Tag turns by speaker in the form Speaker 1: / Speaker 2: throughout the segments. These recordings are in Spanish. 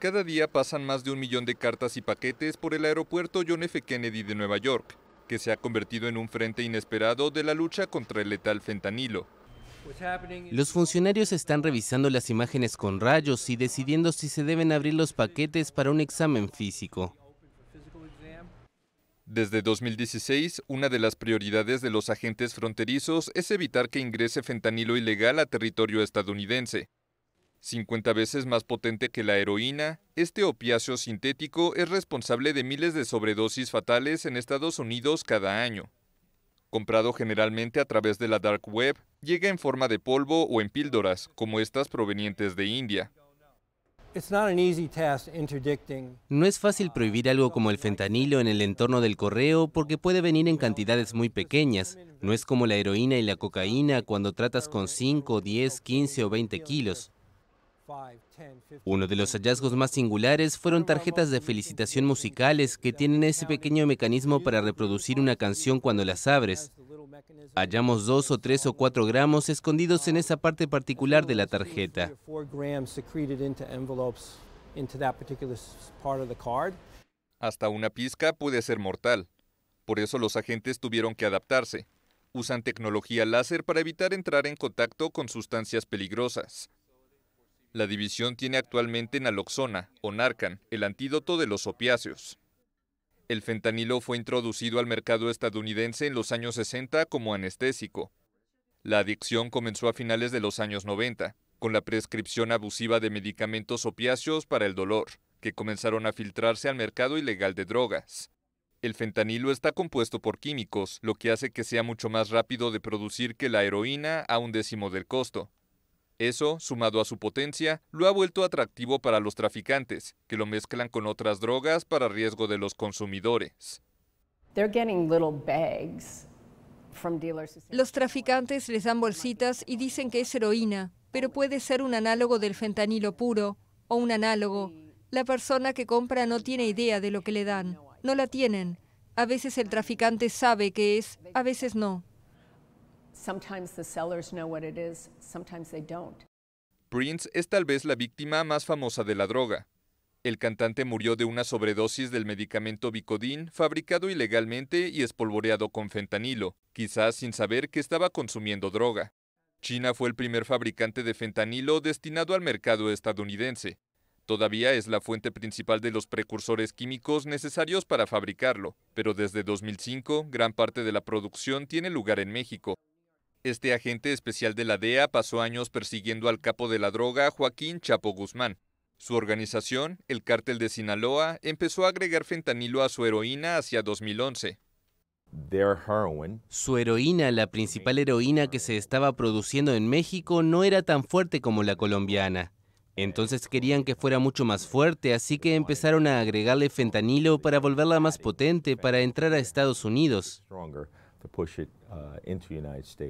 Speaker 1: Cada día pasan más de un millón de cartas y paquetes por el aeropuerto John F. Kennedy de Nueva York, que se ha convertido en un frente inesperado de la lucha contra el letal fentanilo.
Speaker 2: Los funcionarios están revisando las imágenes con rayos y decidiendo si se deben abrir los paquetes para un examen físico.
Speaker 1: Desde 2016, una de las prioridades de los agentes fronterizos es evitar que ingrese fentanilo ilegal a territorio estadounidense. 50 veces más potente que la heroína, este opiáceo sintético es responsable de miles de sobredosis fatales en Estados Unidos cada año. Comprado generalmente a través de la dark web, llega en forma de polvo o en píldoras, como estas provenientes de India.
Speaker 2: No es fácil prohibir algo como el fentanilo en el entorno del correo porque puede venir en cantidades muy pequeñas. No es como la heroína y la cocaína cuando tratas con 5, 10, 15 o 20 kilos. Uno de los hallazgos más singulares fueron tarjetas de felicitación musicales que tienen ese pequeño mecanismo para reproducir una canción cuando las abres. Hallamos dos o tres o cuatro gramos escondidos en esa parte particular de la tarjeta.
Speaker 1: Hasta una pizca puede ser mortal. Por eso los agentes tuvieron que adaptarse. Usan tecnología láser para evitar entrar en contacto con sustancias peligrosas. La división tiene actualmente naloxona o Narcan, el antídoto de los opiáceos. El fentanilo fue introducido al mercado estadounidense en los años 60 como anestésico. La adicción comenzó a finales de los años 90, con la prescripción abusiva de medicamentos opiáceos para el dolor, que comenzaron a filtrarse al mercado ilegal de drogas. El fentanilo está compuesto por químicos, lo que hace que sea mucho más rápido de producir que la heroína a un décimo del costo, eso, sumado a su potencia, lo ha vuelto atractivo para los traficantes, que lo mezclan con otras drogas para riesgo de los consumidores.
Speaker 3: Los traficantes les dan bolsitas y dicen que es heroína, pero puede ser un análogo del fentanilo puro o un análogo. La persona que compra no tiene idea de lo que le dan, no la tienen. A veces el traficante sabe qué es, a veces no. Sometimes the sellers know what it is, sometimes they don't.
Speaker 1: Prince es tal vez la víctima más famosa de la droga. El cantante murió de una sobredosis del medicamento Vicodin, fabricado ilegalmente y espolvoreado con fentanilo, quizás sin saber que estaba consumiendo droga. China fue el primer fabricante de fentanilo destinado al mercado estadounidense. Todavía es la fuente principal de los precursores químicos necesarios para fabricarlo, pero desde 2005 gran parte de la producción tiene lugar en México, este agente especial de la DEA pasó años persiguiendo al capo de la droga Joaquín Chapo Guzmán. Su organización, el Cártel de Sinaloa, empezó a agregar fentanilo a su heroína hacia 2011.
Speaker 2: Su heroína, la principal heroína que se estaba produciendo en México, no era tan fuerte como la colombiana. Entonces querían que fuera mucho más fuerte, así que empezaron a agregarle fentanilo para volverla más potente para entrar a Estados Unidos.
Speaker 1: Uh,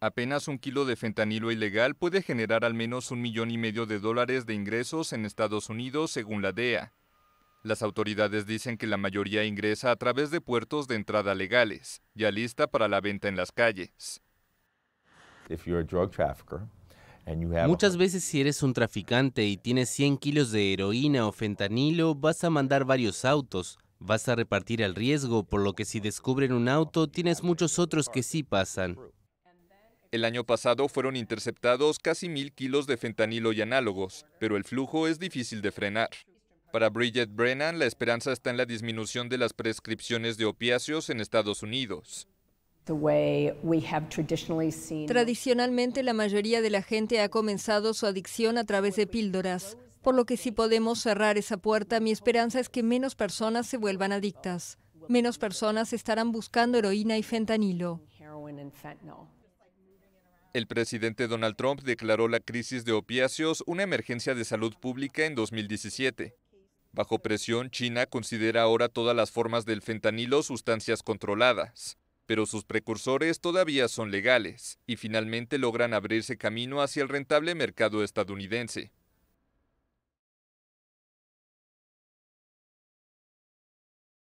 Speaker 1: Apenas un kilo de fentanilo ilegal puede generar al menos un millón y medio de dólares de ingresos en Estados Unidos, según la DEA. Las autoridades dicen que la mayoría ingresa a través de puertos de entrada legales, ya lista para la venta en las calles. Muchas veces si eres
Speaker 2: un traficante y tienes 100 kilos de heroína o fentanilo, vas a mandar varios autos, Vas a repartir el riesgo, por lo que si descubren un auto, tienes muchos otros que sí pasan.
Speaker 1: El año pasado fueron interceptados casi mil kilos de fentanilo y análogos, pero el flujo es difícil de frenar. Para Bridget Brennan, la esperanza está en la disminución de las prescripciones de opiáceos en Estados Unidos.
Speaker 3: Tradicionalmente la mayoría de la gente ha comenzado su adicción a través de píldoras por lo que si podemos cerrar esa puerta, mi esperanza es que menos personas se vuelvan adictas. Menos personas estarán buscando heroína y fentanilo.
Speaker 1: El presidente Donald Trump declaró la crisis de opiáceos una emergencia de salud pública en 2017. Bajo presión, China considera ahora todas las formas del fentanilo sustancias controladas, pero sus precursores todavía son legales y finalmente logran abrirse camino hacia el rentable mercado estadounidense.